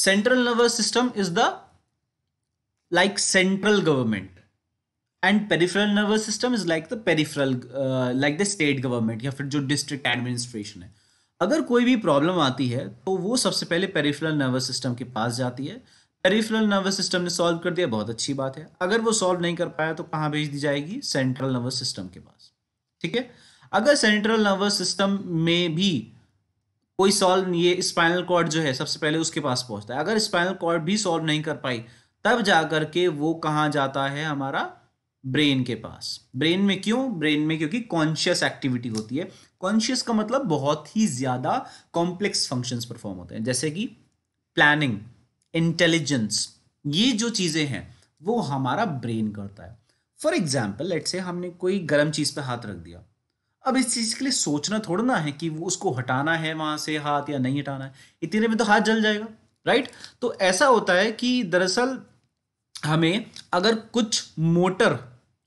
Central nervous system is the like central government and peripheral nervous system is like the peripheral like the state government या फिर जो district administration है अगर कोई भी problem आती है तो वो सबसे पहले पेरिफेरल नर्वस सिस्टम के पास जाती है पेरिफेरल नर्वस सिस्टम ने सॉल्व कर दिया बहुत अच्छी बात है अगर वो सॉल्व नहीं कर पाया तो कहाँ भेज दी जाएगी सेंट्रल नर्वस सिस्टम के पास ठीक है अगर सेंट्रल नर्वस सिस्टम में भी कोई सॉल्व ये स्पाइनल कॉर्ड जो है सबसे पहले उसके पास पहुंचता है अगर स्पाइनल कॉर्ड भी सॉल्व नहीं कर पाई तब जा करके के वो कहाँ जाता है हमारा ब्रेन के पास ब्रेन में क्यों ब्रेन में क्योंकि कॉन्शियस एक्टिविटी होती है कॉन्शियस का मतलब बहुत ही ज़्यादा कॉम्प्लेक्स फंक्शंस परफॉर्म होते हैं जैसे कि प्लानिंग इंटेलिजेंस ये जो चीज़ें हैं वो हमारा ब्रेन करता है फॉर एग्जाम्पल लेट से हमने कोई गर्म चीज़ पर हाथ रख दिया अब इस चीज़ के लिए सोचना थोड़ा ना है कि वो उसको हटाना है वहाँ से हाथ या नहीं हटाना है इतने में तो हाथ जल जाएगा राइट तो ऐसा होता है कि दरअसल हमें अगर कुछ मोटर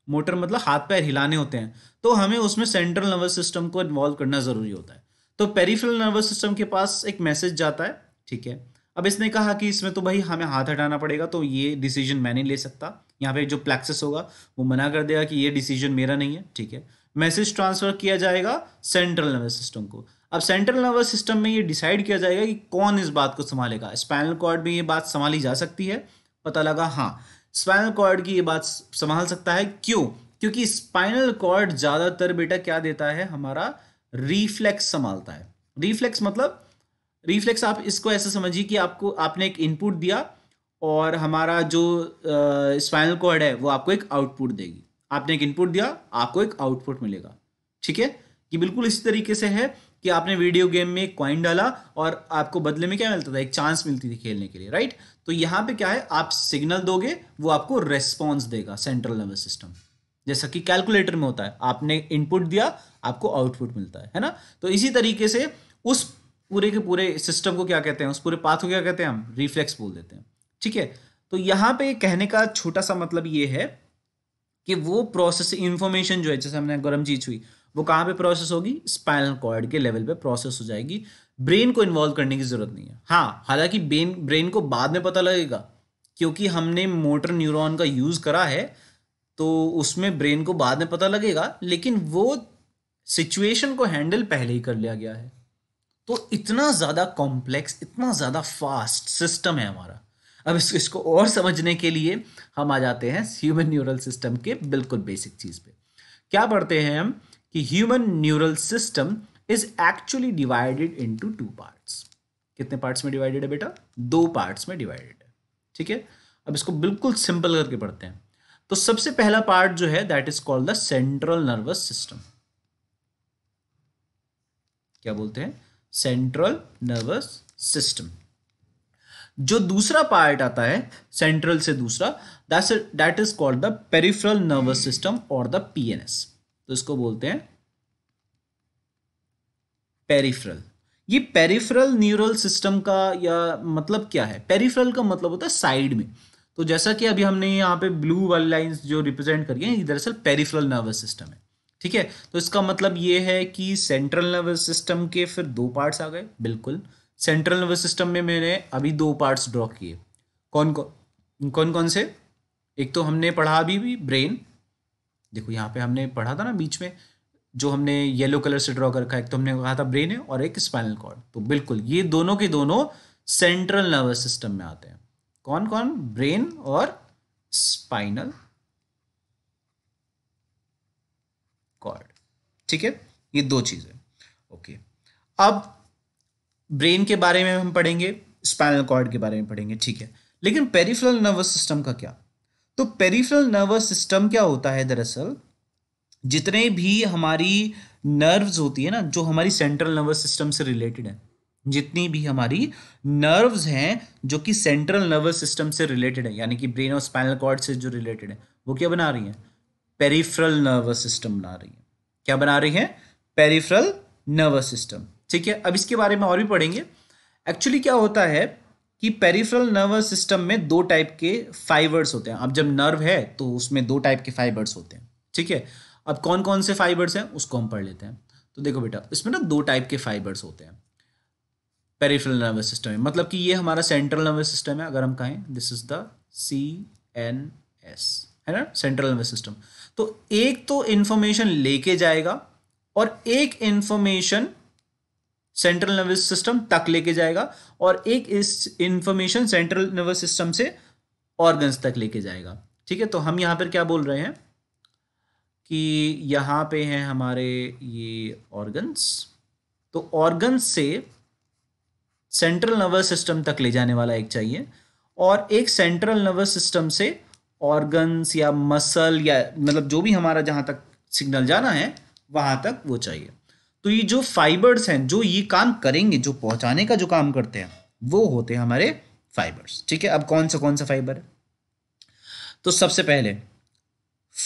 मोटर मतलब हाथ पैर हिलाने होते हैं तो हमें उसमें सेंट्रल नर्वस सिस्टम को इन्वॉल्व करना ज़रूरी होता है तो पेरीफ्रल नर्वस सिस्टम के पास एक मैसेज जाता है ठीक है अब इसने कहा कि इसमें तो भाई हमें हाथ हटाना पड़ेगा तो ये डिसीजन मैं नहीं ले सकता यहाँ पे जो प्लेक्सिस होगा वो मना कर देगा कि ये डिसीजन मेरा नहीं है ठीक है मैसेज ट्रांसफर किया जाएगा सेंट्रल नर्वस सिस्टम को अब सेंट्रल नर्वस सिस्टम में ये डिसाइड किया जाएगा कि कौन इस बात को संभालेगा स्पाइनल कॉर्ड में ये बात संभाली जा सकती है पता लगा हाँ स्पाइनल कॉर्ड की ये बात संभाल सकता है क्यों क्योंकि स्पाइनल कॉर्ड ज़्यादातर बेटा क्या देता है हमारा रिफ्लेक्स संभालता है रिफ्लेक्स मतलब रिफ्लेक्स आप इसको ऐसे समझिए कि आपको आपने एक इनपुट दिया और हमारा जो स्पाइनल कॉर्ड है वो आपको एक आउटपुट देगी आपने एक इनपुट दिया आपको एक आउटपुट मिलेगा ठीक है ये बिल्कुल इसी तरीके से है कि आपने वीडियो गेम में एक डाला और आपको बदले में क्या मिलता था एक चांस मिलती थी खेलने के लिए राइट तो यहां पे क्या है आप सिग्नल दोगे वो आपको रेस्पॉन्स देगा सेंट्रल नर्वस सिस्टम जैसा कि कैलकुलेटर में होता है आपने इनपुट दिया आपको आउटपुट मिलता है है ना तो इसी तरीके से उस पूरे के पूरे सिस्टम को क्या कहते हैं उस पूरे पाथ को क्या कहते हैं हम रिफ्लेक्स बोल देते हैं ठीक है तो यहां पे कहने का छोटा सा मतलब ये है कि वो प्रोसेस इन्फॉर्मेशन जो है जैसे हमने गर्म चीज हुई वो कहाँ पे प्रोसेस होगी स्पाइनल कॉर्ड के लेवल पे प्रोसेस हो जाएगी ब्रेन को इन्वॉल्व करने की जरूरत नहीं है हाँ हालांकि ब्रेन ब्रेन को बाद में पता लगेगा क्योंकि हमने मोटर न्यूरॉन का यूज़ करा है तो उसमें ब्रेन को बाद में पता लगेगा लेकिन वो सिचुएशन को हैंडल पहले ही कर लिया गया है तो इतना ज़्यादा कॉम्प्लेक्स इतना ज़्यादा फास्ट सिस्टम है हमारा अब इसको इसको और समझने के लिए हम आ जाते हैं ह्यूमन न्यूरल सिस्टम के बिल्कुल बेसिक चीज़ पे क्या पढ़ते हैं हम कि human neural system is actually divided into two parts कितने पार्ट्स में डिवाइडेड है बेटा दो पार्ट्स में डिवाइडेड है ठीक है अब इसको बिल्कुल सिंपल करके पढ़ते हैं तो सबसे पहला पार्ट जो है that is called the central nervous system क्या बोलते हैं सेंट्रल नर्वस सिस्टम जो दूसरा पार्ट आता है सेंट्रल से दूसरा that is called the peripheral nervous system और द पीएनएस तो इसको बोलते हैं पेरिफ्रल ये पेरिफ्रल न्यूरल सिस्टम का या मतलब क्या है पेरिफ्रल का मतलब होता है साइड में तो जैसा कि अभी हमने यहाँ पे ब्लू वाली लाइंस जो रिप्रेजेंट करी है ये दरअसल पेरिफ्रल नर्वस सिस्टम है ठीक है तो इसका मतलब ये है कि सेंट्रल नर्वस सिस्टम के फिर दो पार्ट्स आ गए बिल्कुल सेंट्रल नर्वस सिस्टम में मैंने अभी दो पार्ट्स ड्रॉ किए कौन कौन कौन कौन से एक तो हमने पढ़ा अभी भी ब्रेन देखो यहाँ पे हमने पढ़ा था ना बीच में जो हमने येलो कलर से ड्रॉ कर रखा है एक तो हमने कहा था ब्रेन है और एक स्पाइनल कॉर्ड तो बिल्कुल ये दोनों के दोनों सेंट्रल नर्वस सिस्टम में आते हैं कौन कौन ब्रेन और स्पाइनल कॉर्ड ठीक है ये दो चीज़ें ओके अब ब्रेन के बारे में हम पढ़ेंगे स्पाइनल कॉर्ड के बारे में पढ़ेंगे ठीक है लेकिन पेरिफेरल नर्वस सिस्टम का क्या तो पेरिफेरल नर्वस सिस्टम क्या होता है दरअसल जितने भी हमारी नर्व्स होती है ना जो हमारी सेंट्रल नर्वस सिस्टम से रिलेटेड है जितनी भी हमारी नर्व्स हैं जो कि सेंट्रल नर्वस सिस्टम से रिलेटेड है यानी कि ब्रेन और स्पाइनल कॉर्ड से जो रिलेटेड है वो क्या बना रही है पेरिफ्रल नर्वस सिस्टम बना रही है क्या बना रही है पेरिफ्रल नर्वस सिस्टम ठीक है अब इसके बारे में और भी पढ़ेंगे एक्चुअली क्या होता है कि पेरिफ्रल नर्वस सिस्टम में दो टाइप के फाइबर्स होते हैं अब जब नर्व है तो उसमें दो टाइप के फाइबर्स होते हैं ठीक है अब कौन कौन से फाइबर्स हैं उसको हम पढ़ लेते हैं तो देखो बेटा इसमें ना दो टाइप के फाइबर्स होते हैं पेरिफ्रल नर्वस सिस्टम में मतलब कि ये हमारा सेंट्रल नर्वस सिस्टम है अगर हम कहें this is the C N S है ना सेंट्रल नर्वस सिस्टम तो एक तो इन्फॉर्मेशन लेके जाएगा और एक इन्फॉर्मेशन सेंट्रल नर्वस सिस्टम तक लेके जाएगा और एक इस इंफॉर्मेशन सेंट्रल नर्वस सिस्टम से ऑर्गन्स तक लेके जाएगा ठीक है तो हम यहाँ पर क्या बोल रहे हैं कि यहाँ पे हैं हमारे ये ऑर्गन्स तो ऑर्गन्स से सेंट्रल नर्वस सिस्टम तक ले जाने वाला एक चाहिए और एक सेंट्रल नर्वस सिस्टम से ऑर्गन्स या मसल या मतलब जो भी हमारा जहाँ तक सिग्नल जाना है वहाँ तक वो चाहिए तो ये जो फाइबर्स हैं जो ये काम करेंगे जो पहुंचाने का जो काम करते हैं वो होते हैं हमारे फाइबर्स ठीक है अब कौन सा कौन सा फाइबर है तो सबसे पहले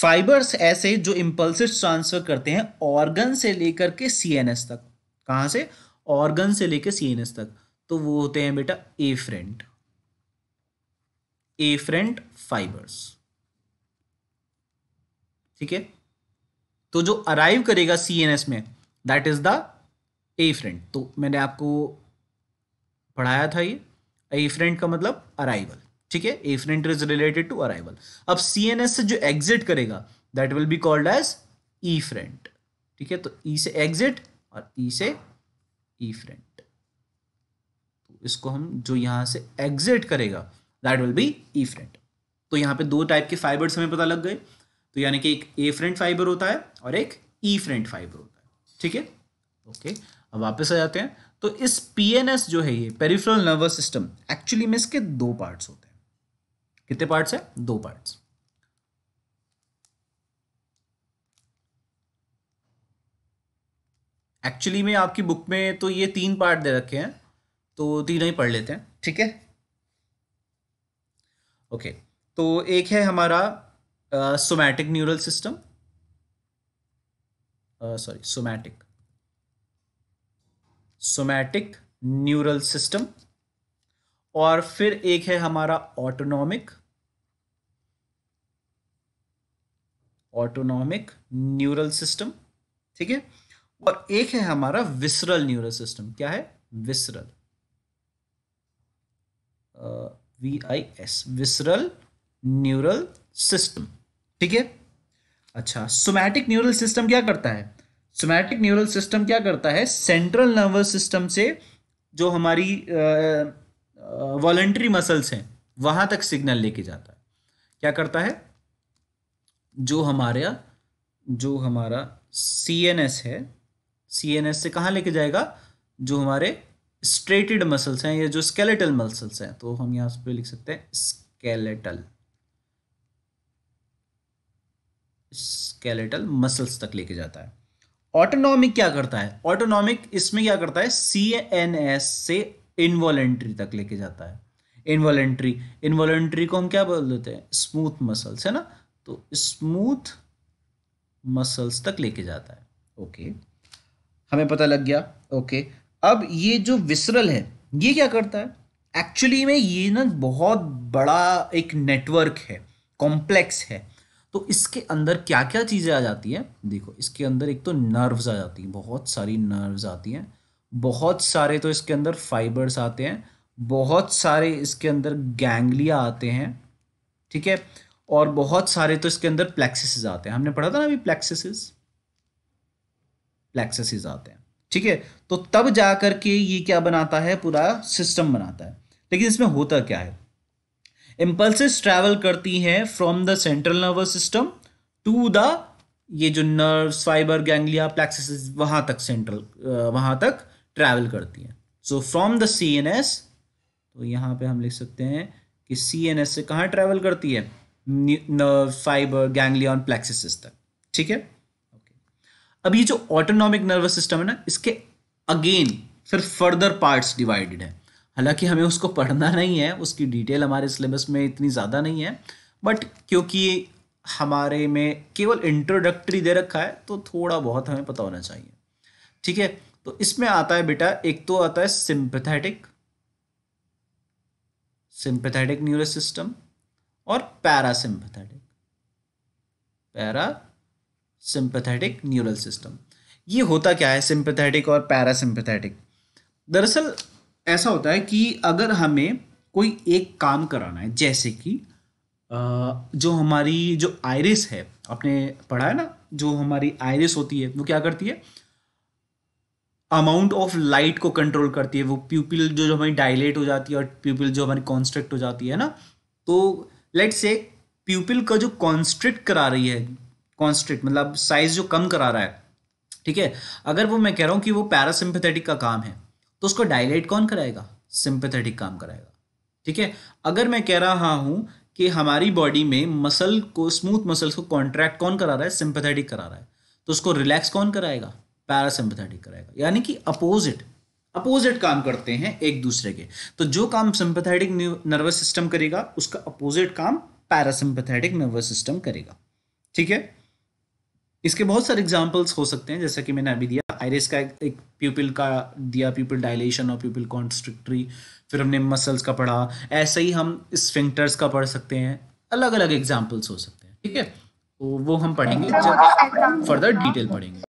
फाइबर्स ऐसे जो इंपल्स ट्रांसफर करते हैं ऑर्गन से लेकर के सीएनएस तक कहां से ऑर्गन से लेकर सीएनएस तक तो वो होते हैं बेटा afferent afferent fibres ठीक है तो जो अराइव करेगा सीएनएस में that is the afferent तो मैंने आपको पढ़ाया था ये ए फ्रेंड का मतलब अराइवल ठीक है afferent is related to arrival अब सी एन एस से जो एग्जिट करेगा that will be called as efferent ठीक है तो ई e से एग्जिट और ई e से ई e फ्रेंट तो इसको हम जो यहां से एग्जिट करेगा that will be efferent तो यहां पे दो टाइप के फाइबर्स हमें पता लग गए तो यानी कि एक ए फ्रेंट फाइबर होता है और एक ई फ्रेंड फाइबर होता है ठीक है ओके अब वापस आ जाते हैं तो इस पीएनएस जो है ये पेरिफेरल नर्वस सिस्टम एक्चुअली में इसके दो पार्ट्स होते हैं कितने पार्ट्स है दो पार्ट्स एक्चुअली में आपकी बुक में तो ये तीन पार्ट दे रखे हैं तो तीनों ही पढ़ लेते हैं ठीक है ओके तो एक है हमारा somatic neural system sorry somatic somatic neural system और फिर एक है हमारा ऑटोनॉमिक ऑटोनॉमिक न्यूरल सिस्टम ठीक है और एक है हमारा विसरल न्यूरल सिस्टम क्या है visceral V I S visceral neural system ठीक है अच्छा सोमैटिक न्यूरल सिस्टम क्या करता है सोमैटिक न्यूरल सिस्टम क्या करता है सेंट्रल नर्वस सिस्टम से जो हमारी वॉलेंट्री मसल्स हैं वहाँ तक सिग्नल लेके जाता है क्या करता है जो हमारा जो हमारा सी एन एस है सी एन एस से कहाँ लेके जाएगा जो हमारे स्ट्रेटेड मसल्स हैं या जो स्केलेटल मसल्स हैं तो हम यहाँ उस पर लिख सकते हैं स्केलेटल स्केलेटल मसल्स तक लेके जाता है ऑटोनॉमिक क्या करता है ऑटोनॉमिक इसमें क्या करता है सी एन एस से इनवॉलेंट्री तक लेके जाता है इनवॉलेंट्री इनवॉलेंट्री को हम क्या बोल देते हैं स्मूथ मसल्स है ना तो स्मूथ मसल्स तक लेके जाता है ओके okay. हमें पता लग गया ओके okay. अब ये जो विसरल है ये क्या करता है एक्चुअली में ये ना बहुत बड़ा एक नेटवर्क है कॉम्प्लेक्स है तो इसके अंदर क्या क्या चीज़ें आ जाती हैं देखो इसके अंदर एक तो नर्व्स आ जाती हैं बहुत सारी नर्व्स आती हैं बहुत सारे तो इसके अंदर फाइबर्स आते हैं बहुत सारे इसके अंदर गैंगलिया आते हैं ठीक है और बहुत सारे तो इसके अंदर प्लेक्सिस आते हैं हमने पढ़ा था ना अभी प्लेक्सिस प्लेक्सिस आते हैं ठीक है तो तब जा करके ये क्या बनाता है पूरा सिस्टम बनाता है लेकिन इसमें होता क्या है इम्पल्सिस ट्रैवल करती हैं from the central nervous system to the ये जो नर्व फाइबर गैंग्लिया प्लेक्सिस वहाँ तक सेंट्रल वहाँ तक ट्रैवल करती हैं so from the C N S तो यहाँ पे हम लिख सकते हैं कि सी एन एस से कहाँ ट्रैवल करती है नर्व फाइबर ऑन प्लेक्सिस तक ठीक है ओके अब ये जो ऑटोनॉमिक नर्वस सिस्टम है ना इसके अगेन फिर फर्दर पार्ट्स डिवाइडेड है हालांकि हमें उसको पढ़ना नहीं है उसकी डिटेल हमारे सिलेबस में इतनी ज़्यादा नहीं है बट क्योंकि हमारे में केवल इंट्रोडक्टरी दे रखा है तो थोड़ा बहुत हमें पता होना चाहिए ठीक है तो इसमें आता है बेटा एक तो आता है सिंपथेटिक सिंपथेटिक न्यूरस सिस्टम और parasympathetic parasympathetic neural system ये होता क्या है सिंपथेटिक और पैरासिम्पथेटिक दरअसल ऐसा होता है कि अगर हमें कोई एक काम कराना है जैसे कि जो हमारी जो आयरिस है आपने पढ़ा है ना जो हमारी आयरिस होती है वो क्या करती है अमाउंट ऑफ लाइट को कंट्रोल करती है वो प्यूपिल जो जो हमारी डायलेट हो जाती है और प्यूपिल जो हमारी कॉन्स्ट्रिक्ट हो जाती है ना तो लेट से प्यूपिल का जो कॉन्स्ट्रिक्ट करा रही है कॉन्स्ट्रिक्ट मतलब साइज जो कम करा रहा है ठीक है अगर वो मैं कह रहा हूँ कि वो पैरासिम्पथेटिक का काम है तो उसको डायलेट कौन कराएगा सिंपथेटिक काम कराएगा ठीक है अगर मैं कह रहा हूं कि हमारी बॉडी में मसल को स्मूथ मसल्स को कॉन्ट्रैक्ट कौन करा रहा है सिंपथेटिक करा रहा है तो उसको रिलैक्स कौन कराएगा पैरासिंपथेटिक कराएगा यानी कि अपोजिट अपोजिट काम करते हैं एक दूसरे के तो जो काम सिंपथेटिक नर्वस सिस्टम करेगा उसका अपोजिट काम पैरासिंपथेटिक नर्वस सिस्टम करेगा ठीक है इसके बहुत सारे एग्जाम्पल्स हो सकते हैं जैसा कि मैंने अभी दिया आयरिस का एक प्यूपिल का दिया प्यूपिल डायलेशन और प्यूपिल कॉन्स्ट्रिक्ट्री फिर हमने मसल्स का पढ़ा ऐसे ही हम स्फिंक्टर्स का पढ़ सकते हैं अलग अलग एग्जाम्पल्स हो सकते हैं ठीक है तो वो हम पढ़ेंगे जब फर्दर डिटेल पढ़ेंगे